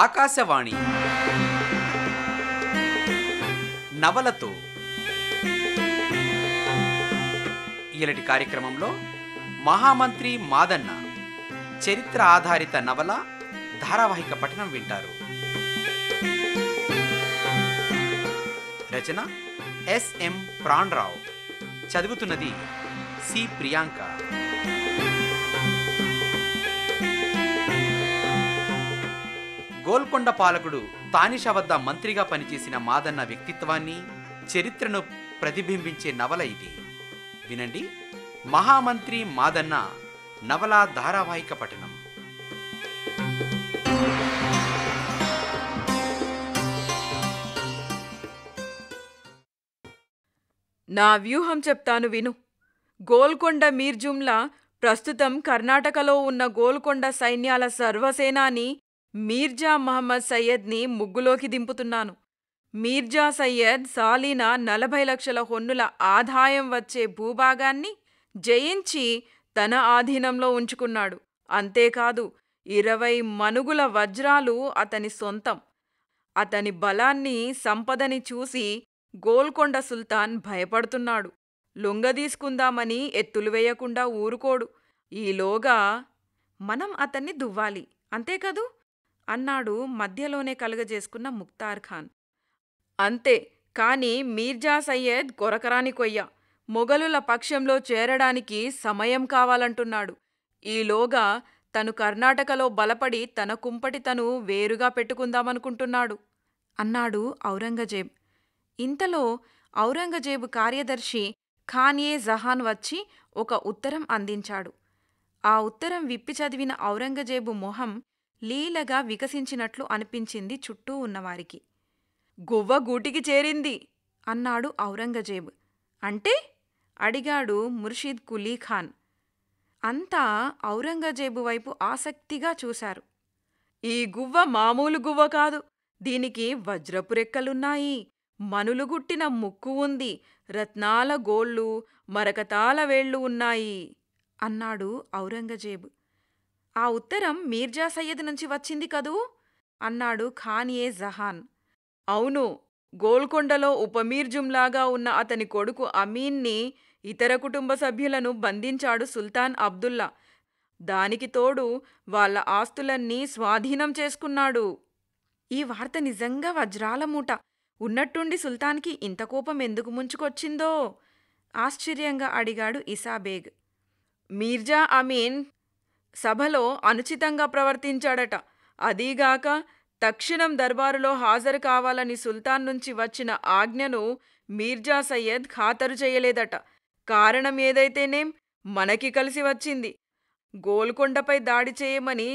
ఆకాశవాణి నవలతో ఈలటి కార్యక్రమంలో మహామంత్రి మాదన్న చరిత్ర ఆధారిత నవల ధారావాహిక పఠనం వింటారు రచన ఎస్ఎం ప్రాణరావు చదువుతున్నది సి ప్రియాంక గోల్కొండ పాలకుడు తానిష వద్ద మంత్రిగా పనిచేసిన మాదన్న వ్యక్తిత్వాన్ని చరిత్రను ప్రతిబింబించే నవల ఇది వినండి మహామంత్రి మాదన్న నవల ధారావాహిక పఠనం నా వ్యూహం చెప్తాను విను గోల్కొండ మీర్జుమ్లా ప్రస్తుతం కర్ణాటకలో ఉన్న గోల్కొండ సైన్యాల సర్వసేనాని మీర్జా మహమ్మద్ సయ్యద్ని ముగ్గులోకి దింపుతున్నాను మీర్జా సయ్యద్ సాలీనా నలభై లక్షల హొన్నుల ఆదాయం వచ్చే భూభాగాన్ని జయించి తన ఆధీనంలో ఉంచుకున్నాడు అంతేకాదు ఇరవై మనుగుల వజ్రాలు అతని సొంతం అతని బలాన్ని సంపదని చూసి గోల్కొండ సుల్తాన్ భయపడుతున్నాడు లొంగదీసుకుందామని ఎత్తులు వేయకుండా ఊరుకోడు ఈలోగా మనం అతన్ని దువ్వాలి అంతేకదూ అన్నాడు మధ్యలోనే కలుగజేసుకున్న ముక్తార్ ఖాన్ అంతే కాని మీర్జా సయ్యద్ కొరకరాని కొయ్య మొఘలుల పక్షంలో చేరడానికి సమయం కావాలంటున్నాడు ఈలోగా తను కర్ణాటకలో బలపడి తన కుంపటి తను వేరుగా పెట్టుకుందామనుకుంటున్నాడు అన్నాడు ఔరంగజేబ్ ఇంతలో ఔరంగజేబు కార్యదర్శి ఖాన్యే జహాన్ వచ్చి ఒక ఉత్తరం అందించాడు ఆ ఉత్తరం విప్పి చదివిన ఔరంగజేబు మొహం లీలగా వికసించినట్లు అనిపించింది చుట్టూ ఉన్నవారికి గువ్వ గూటికి చేరింది అన్నాడు ఔరంగజేబు అంటే అడిగాడు ముర్షీద్ కులీ ఖాన్ అంతా ఔరంగజేబు వైపు ఆసక్తిగా చూశారు ఈ గువ్వ మామూలు గువ్వ కాదు దీనికి వజ్రపు రెక్కలున్నాయి మనులుగుట్టిన ముక్కు ఉంది రత్నాల గోళ్ళు మరకతాల వేళ్ళు ఉన్నాయి అన్నాడు ఔరంగజేబు ఆ ఉత్తరం మీర్జా సయ్యద్ నుంచి వచ్చింది కదూ అన్నాడు ఖానియే జహాన్ అవును గోల్కొండలో ఉపమీర్జుంలాగా ఉన్న అతని కొడుకు అమీన్ని ఇతర కుటుంబ సభ్యులను బంధించాడు సుల్తాన్ అబ్దుల్లా దానికి తోడు వాళ్ళ ఆస్తులన్నీ స్వాధీనం చేసుకున్నాడు ఈ వార్త నిజంగా వజ్రాల మూట ఉన్నట్టుండి సుల్తాన్కి ఇంత కోపం ఎందుకు ముంచుకొచ్చిందో ఆశ్చర్యంగా అడిగాడు ఇసాబేగ్ మీర్జా అమీన్ సభలో అనుచితంగా ప్రవర్తించాడట అదీగాక తక్షణం దర్బారులో హాజరు కావాలని సుల్తాన్ నుంచి వచ్చిన ఆజ్ఞను మీర్జా సయ్యద్ ఖాతరు చేయలేదట కారణం ఏదైతేనేం మనకి కలిసి వచ్చింది గోల్కొండపై దాడి చేయమని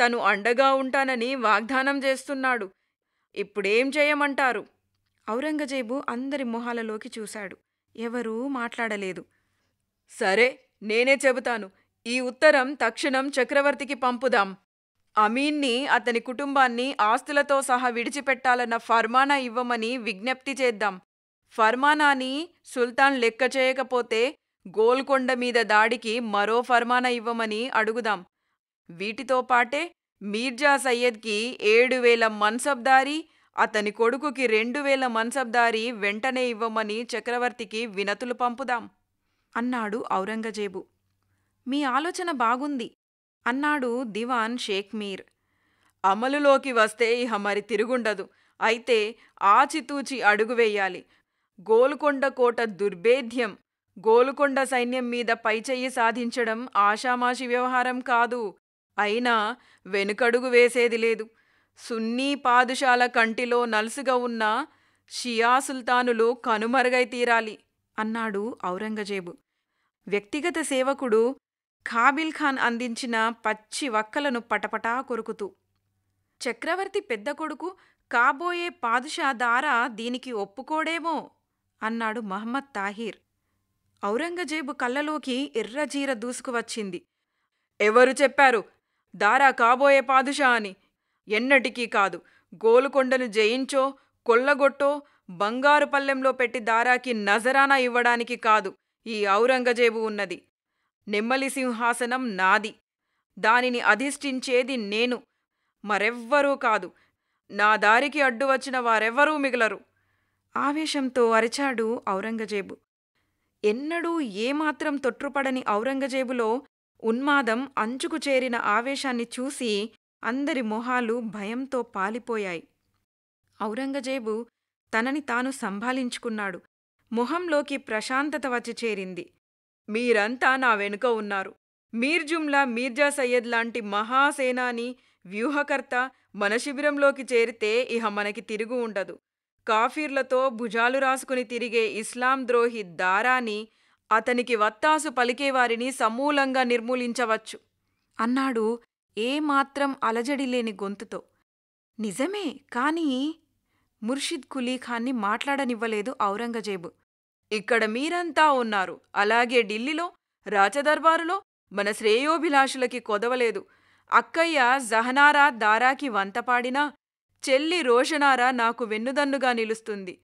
తను అండగా ఉంటానని వాగ్దానం చేస్తున్నాడు ఇప్పుడేం చేయమంటారు ఔరంగజేబు అందరి మొహాలలోకి చూశాడు ఎవరూ మాట్లాడలేదు సరే నేనే చెబుతాను ఈ ఉత్తరం తక్షణం చక్రవర్తికి పంపుదాం అమీన్ని అతని కుటుంబాన్ని ఆస్తులతో సహా విడిచిపెట్టాలన్న ఫర్మానా ఇవ్వమని విజ్ఞప్తి చేద్దాం ఫర్మానాని సుల్తాన్ లెక్క చేయకపోతే గోల్కొండ మీద దాడికి మరో ఫర్మానా ఇవ్వమని అడుగుదాం వీటితో పాటే మీర్జా సయ్యద్కి ఏడు వేల మన్సబ్దారి అతని కొడుకుకి రెండు వేల మన్సబ్దారి వెంటనే ఇవ్వమని చక్రవర్తికి వినతులు పంపుదాం అన్నాడు ఔరంగజేబు మీ ఆలోచన బాగుంది అన్నాడు దివాన్ షేక్ మీర్ అమలులోకి వస్తే ఇహ మరి తిరుగుండదు అయితే ఆచితూచి అడుగువేయాలి గోలుకొండ కోట దుర్భేద్యం గోలుకొండ సైన్యం మీద పైచెయ్యి సాధించడం ఆషామాషి వ్యవహారం కాదు అయినా వెనుకడుగు వేసేది లేదు సున్నీ పాదుషాల కంటిలో నలుసుగా ఉన్న షియా సుల్తానులు కనుమరుగై తీరాలి అన్నాడు ఔరంగజేబు వ్యక్తిగత సేవకుడు ఖాబిల్ ఖాన్ అందించిన పచ్చి వక్కలను పటపటా కొరుకుతూ చక్రవర్తి పెద్ద కొడుకు కాబోయే పాదుషా దారా దీనికి ఒప్పుకోడేమో అన్నాడు మహమ్మద్ తాహీర్ ఔరంగజేబు కళ్ళలోకి ఎర్రజీర దూసుకువచ్చింది ఎవరు చెప్పారు దారా కాబోయే పాదుషా అని ఎన్నటికీ కాదు గోలుకొండను జయించో కొల్లగొట్టో బంగారు పల్లెంలో పెట్టి దారాకి నజరానా ఇవ్వడానికి కాదు ఈ ఔరంగజేబు ఉన్నది నెమ్మలి సింహాసనం నాది దానిని అధిష్ఠించేది నేను మరెవ్వరూ కాదు నా దారికి అడ్డు వచ్చిన వారెవ్వరూ మిగలరు ఆవేశంతో అరిచాడు ఔరంగజేబు ఎన్నడూ ఏమాత్రం తొట్టుపడని ఔరంగజేబులో ఉన్మాదం అంచుకు చేరిన ఆవేశాన్ని చూసి అందరి మొహాలు భయంతో పాలిపోయాయి ఔరంగజేబు తనని తాను సంభాలించుకున్నాడు మొహంలోకి ప్రశాంతత వచ్చి చేరింది మీరంతా నా వెనుక ఉన్నారు మీర్జుమ్లా మీర్జా సయ్యద్ లాంటి మహాసేనాని వ్యూహకర్త మన శిబిరంలోకి చేరితే ఇహ మనకి తిరుగు ఉండదు కాఫీర్లతో భుజాలు రాసుకుని తిరిగే ఇస్లాం ద్రోహి దారాని అతనికి వత్తాసు పలికేవారిని సమూలంగా నిర్మూలించవచ్చు అన్నాడు ఏమాత్రం అలజడి లేని గొంతుతో నిజమే కానీ ముర్షిద్ కులీ ఖాన్ని మాట్లాడనివ్వలేదు ఔరంగజేబు ఇక్కడ మీరంతా ఉన్నారు అలాగే ఢిల్లీలో రాజదర్బారులో మన శ్రేయోభిలాషులకి కొదవలేదు అక్కయ్య జహనారా దారాకి వంతపాడినా చెల్లి రోషనారా నాకు వెన్నుదన్నుగా నిలుస్తుంది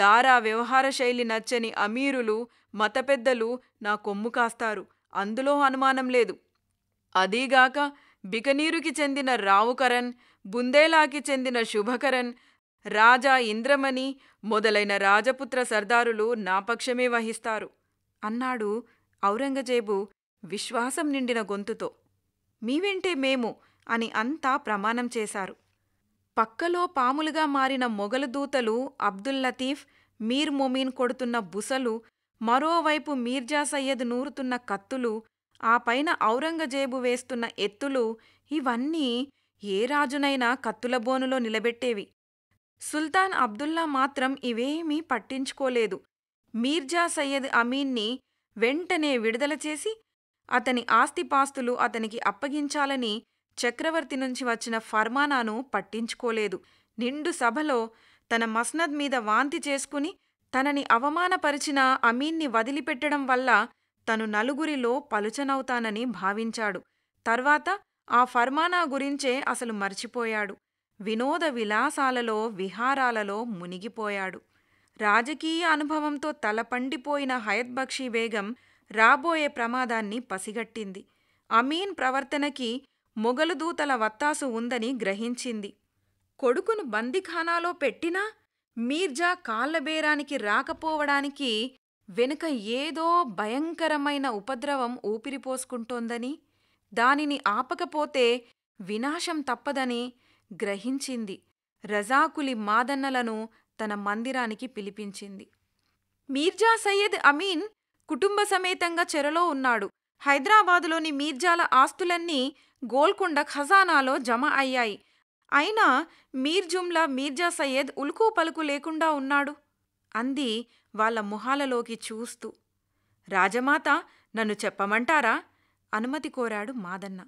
దారా వ్యవహార శైలి నచ్చని అమీరులు మతపెద్దలు నా కొమ్ము కాస్తారు అందులో అనుమానం లేదు అదీగాక బికనీరుకి చెందిన రావుకరణ్ బుందేలాకి చెందిన శుభకరణ్ రాజా ఇంద్రమణి మొదలైన రాజపుత్ర సర్దారులు నా పక్షమే వహిస్తారు అన్నాడు ఔరంగజేబు విశ్వాసం నిండిన గొంతుతో మీవెంటే మేము అని అంతా ప్రమాణం చేశారు పక్కలో పాములుగా మారిన మొగలు దూతలు అబ్దుల్ లతీఫ్ మీర్ మొమీన్ కొడుతున్న బుసలు మరోవైపు మీర్జా సయ్యద్ నూరుతున్న కత్తులు ఆ పైన ఔరంగజేబు వేస్తున్న ఎత్తులు ఇవన్నీ ఏ రాజునైనా కత్తుల బోనులో నిలబెట్టేవి సుల్తాన్ అబ్దుల్లా మాత్రం ఇవేమీ పట్టించుకోలేదు మీర్జా సయ్యద్ అమీన్ని వెంటనే విడుదల చేసి అతని ఆస్తిపాస్తులు అతనికి అప్పగించాలని చక్రవర్తి నుంచి వచ్చిన ఫర్మానాను పట్టించుకోలేదు నిండు సభలో తన మస్నద్ మీద వాంతి చేసుకుని తనని అవమానపరిచిన అమీన్ని వదిలిపెట్టడం వల్ల తను నలుగురిలో పలుచనవుతానని భావించాడు తర్వాత ఆ ఫర్మానా గురించే అసలు మర్చిపోయాడు వినోద విలాసాలలో విహారాలలో మునిగిపోయాడు రాజకీయ అనుభవంతో తలపండిపోయిన హయత్బక్షి బేగం రాబోయే ప్రమాదాన్ని పసిగట్టింది అమీన్ ప్రవర్తనకి మొగలుదూతల దూతల వత్తాసు ఉందని గ్రహించింది కొడుకును బందిఖానాలో పెట్టినా మీర్జా కాళ్ళబేరానికి రాకపోవడానికి వెనుక ఏదో భయంకరమైన ఉపద్రవం ఊపిరిపోసుకుంటోందని దానిని ఆపకపోతే వినాశం తప్పదని గ్రహించింది రజాకులి మాదన్నలను తన మందిరానికి పిలిపించింది మీర్జా సయ్యద్ అమీన్ కుటుంబ సమేతంగా చెరలో ఉన్నాడు హైదరాబాదులోని మీర్జాల ఆస్తులన్నీ గోల్కొండ ఖజానాలో జమ అయ్యాయి అయినా మీర్జుమ్లా మీర్జా సయ్యద్ ఉలుకు పలుకు లేకుండా ఉన్నాడు అంది వాళ్ళ ముహాలలోకి చూస్తూ రాజమాత నన్ను చెప్పమంటారా అనుమతి కోరాడు మాదన్న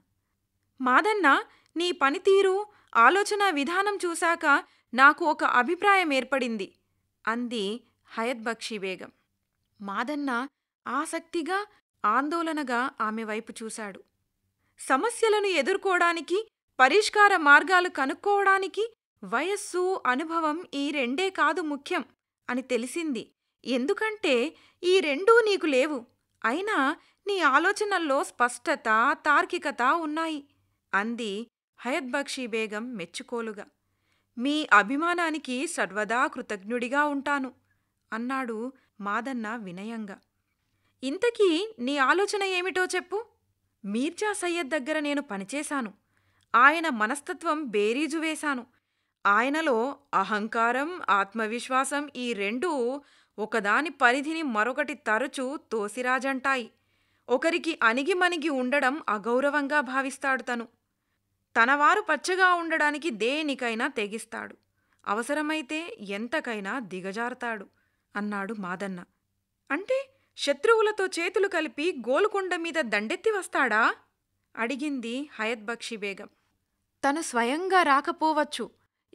మాదన్న నీ పనితీరు ఆలోచన విధానం చూశాక నాకు ఒక అభిప్రాయం ఏర్పడింది అంది హయత్బక్షి బేగం మాదన్న ఆసక్తిగా ఆందోళనగా ఆమె వైపు చూశాడు సమస్యలను ఎదుర్కోవడానికి పరిష్కార మార్గాలు కనుక్కోవడానికి వయస్సు అనుభవం ఈ రెండే కాదు ముఖ్యం అని తెలిసింది ఎందుకంటే ఈ రెండూ నీకు లేవు అయినా నీ ఆలోచనల్లో స్పష్టత తార్కికత ఉన్నాయి అంది హయద్బక్షీ బేగం మెచ్చుకోలుగా మీ అభిమానానికి సర్వదా కృతజ్ఞుడిగా ఉంటాను అన్నాడు మాదన్న వినయంగా ఇంతకీ నీ ఆలోచన ఏమిటో చెప్పు మీర్జా సయ్యద్ దగ్గర నేను పనిచేశాను ఆయన మనస్తత్వం బేరీజు వేశాను ఆయనలో అహంకారం ఆత్మవిశ్వాసం ఈ రెండూ ఒకదాని పరిధిని మరొకటి తరచూ తోసిరాజంటాయి ఒకరికి అణిగిమణిగి ఉండడం అగౌరవంగా భావిస్తాడు తను తనవారు పచ్చగా ఉండడానికి దేనికైనా తెగిస్తాడు అవసరమైతే ఎంతకైనా దిగజారుతాడు అన్నాడు మాదన్న అంటే శత్రువులతో చేతులు కలిపి గోలుకొండ మీద దండెత్తి వస్తాడా అడిగింది హయత్బక్షి బేగం తను స్వయంగా రాకపోవచ్చు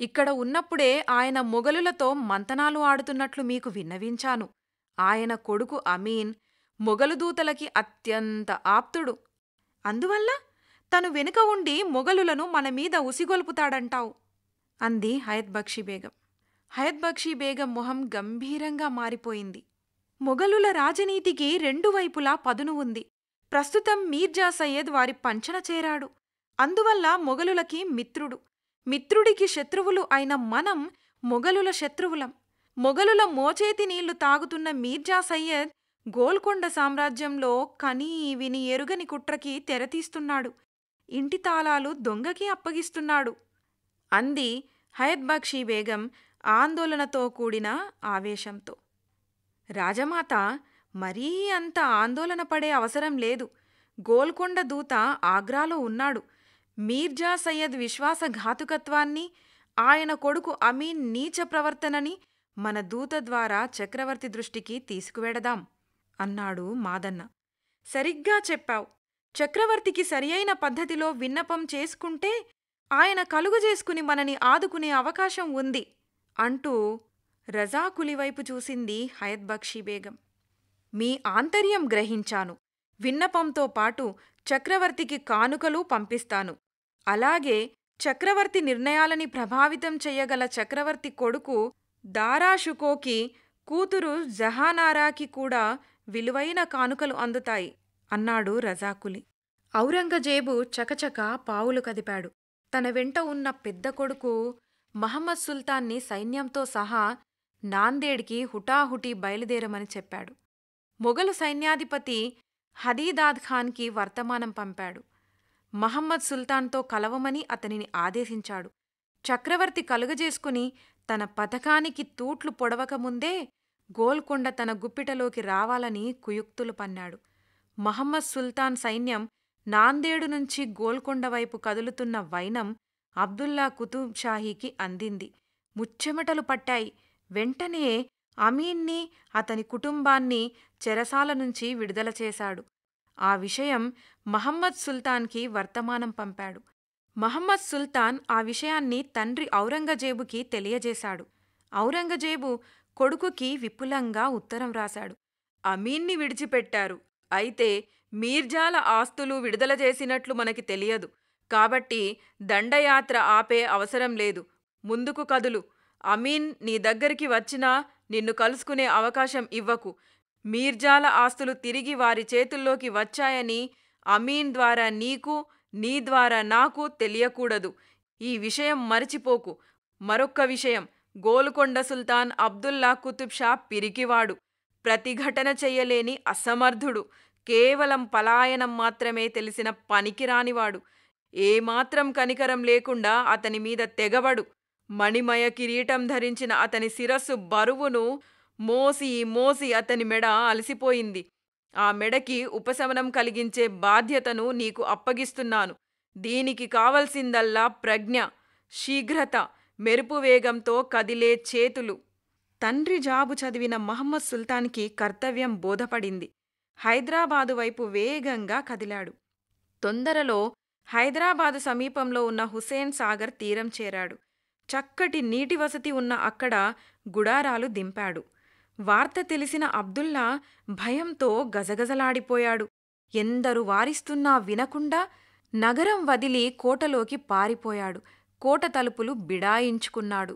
ఇక్కడ ఉన్నప్పుడే ఆయన మొగలులతో మంతనాలు ఆడుతున్నట్లు మీకు విన్నవించాను ఆయన కొడుకు అమీన్ మొగలుదూతలకి అత్యంత ఆప్తుడు అందువల్ల తను వెనుక ఉండి మొగలులను మన మీద ఉసిగొల్పుతాడంటావు అంది హయత్బక్షి బేగం హయత్బక్షి బేగం మొహం గంభీరంగా మారిపోయింది మొగలుల రాజనీతికి రెండు వైపులా పదును ఉంది ప్రస్తుతం మీర్జా సయ్యద్ వారి పంచన చేరాడు అందువల్ల మొగలులకి మిత్రుడు మిత్రుడికి శత్రువులు అయిన మనం మొగలుల శత్రువులం మొగలుల మోచేతి నీళ్లు తాగుతున్న మీర్జా సయ్యద్ గోల్కొండ సామ్రాజ్యంలో కనీ విని ఎరుగని కుట్రకి తెరతీస్తున్నాడు ఇంటి తాళాలు దొంగకి అప్పగిస్తున్నాడు అంది హయత్బక్షి బేగం ఆందోళనతో కూడిన ఆవేశంతో రాజమాత మరీ అంత ఆందోళన పడే అవసరం లేదు గోల్కొండ దూత ఆగ్రాలో ఉన్నాడు మీర్జా సయ్యద్ విశ్వాసఘాతుకత్వాన్ని ఆయన కొడుకు అమీన్ నీచ ప్రవర్తనని మన దూత ద్వారా చక్రవర్తి దృష్టికి తీసుకువెడదాం అన్నాడు మాదన్న సరిగ్గా చెప్పావు చక్రవర్తికి సరియైన పద్ధతిలో విన్నపం చేసుకుంటే ఆయన కలుగజేసుకుని మనని ఆదుకునే అవకాశం ఉంది అంటూ రజాకులివైపు చూసింది హయత్బక్షీ బేగం మీ ఆంతర్యం గ్రహించాను విన్నపంతో పాటు చక్రవర్తికి కానుకలు పంపిస్తాను అలాగే చక్రవర్తి నిర్ణయాలని ప్రభావితం చెయ్యగల చక్రవర్తి కొడుకు దారాషుకోకి కూతురు జహానారాకి కూడా విలువైన కానుకలు అందుతాయి అన్నాడు రజాకులి ఔరంగజేబు చకచక పావులు కదిపాడు తన వెంట ఉన్న పెద్ద కొడుకు మహమ్మద్ సుల్తాన్ని సైన్యంతో సహా నాందేడికి హుటాహుటి బయలుదేరమని చెప్పాడు మొఘలు సైన్యాధిపతి హదీదాద్ ఖాన్కి వర్తమానం పంపాడు మహమ్మద్ సుల్తాన్తో కలవమని అతనిని ఆదేశించాడు చక్రవర్తి కలుగజేసుకుని తన పథకానికి తూట్లు పొడవకముందే గోల్కొండ తన గుప్పిటలోకి రావాలని కుయుక్తులు పన్నాడు మహమ్మద్ సుల్తాన్ సైన్యం నాందేడు నుంచి గోల్కొండ వైపు కదులుతున్న వైనం అబ్దుల్లా కుతుబ్షాహీకి అందింది ముచ్చెమటలు పట్టాయి వెంటనే అమీన్ని అతని కుటుంబాన్ని చెరసాల నుంచి విడుదల చేశాడు ఆ విషయం మహమ్మద్ సుల్తాన్కి వర్తమానం పంపాడు మహమ్మద్ సుల్తాన్ ఆ విషయాన్ని తండ్రి ఔరంగజేబుకి తెలియజేశాడు ఔరంగజేబు కొడుకుకి విపులంగా ఉత్తరం రాశాడు అమీన్ని విడిచిపెట్టారు అయితే మీర్జాల ఆస్తులు విడుదల చేసినట్లు మనకి తెలియదు కాబట్టి దండయాత్ర ఆపే అవసరం లేదు ముందుకు కదులు అమీన్ నీ దగ్గరికి వచ్చినా నిన్ను కలుసుకునే అవకాశం ఇవ్వకు మీర్జాల ఆస్తులు తిరిగి వారి చేతుల్లోకి వచ్చాయని అమీన్ ద్వారా నీకు నీ ద్వారా నాకు తెలియకూడదు ఈ విషయం మరచిపోకు మరొక్క విషయం గోల్కొండ సుల్తాన్ అబ్దుల్లా కుతుబ్ షా పిరికివాడు ప్రతిఘటన చెయ్యలేని అసమర్థుడు కేవలం పలాయనం మాత్రమే తెలిసిన పనికిరానివాడు ఏమాత్రం కనికరం లేకుండా అతని మీద తెగబడు మణిమయ కిరీటం ధరించిన అతని శిరస్సు బరువును మోసి మోసి అతని మెడ అలసిపోయింది ఆ మెడకి ఉపశమనం కలిగించే బాధ్యతను నీకు అప్పగిస్తున్నాను దీనికి కావలసిందల్లా ప్రజ్ఞ శీఘ్రత మెరుపు వేగంతో కదిలే చేతులు తండ్రి జాబు చదివిన మహమ్మద్ సుల్తాన్కి కర్తవ్యం బోధపడింది హైదరాబాదు వైపు వేగంగా కదిలాడు తొందరలో హైదరాబాదు సమీపంలో ఉన్న హుసేన్ సాగర్ తీరం చేరాడు చక్కటి నీటి వసతి ఉన్న అక్కడ గుడారాలు దింపాడు వార్త తెలిసిన అబ్దుల్లా భయంతో గజగజలాడిపోయాడు ఎందరు వారిస్తున్నా వినకుండా నగరం వదిలి కోటలోకి పారిపోయాడు కోట తలుపులు బిడాయించుకున్నాడు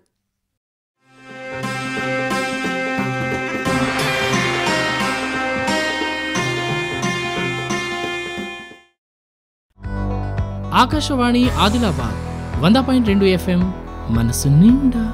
ఆకాశవాణి ఆదిలాబాద్ వంద పాయింట్ రెండు ఎఫ్ఎం మనసు నిండా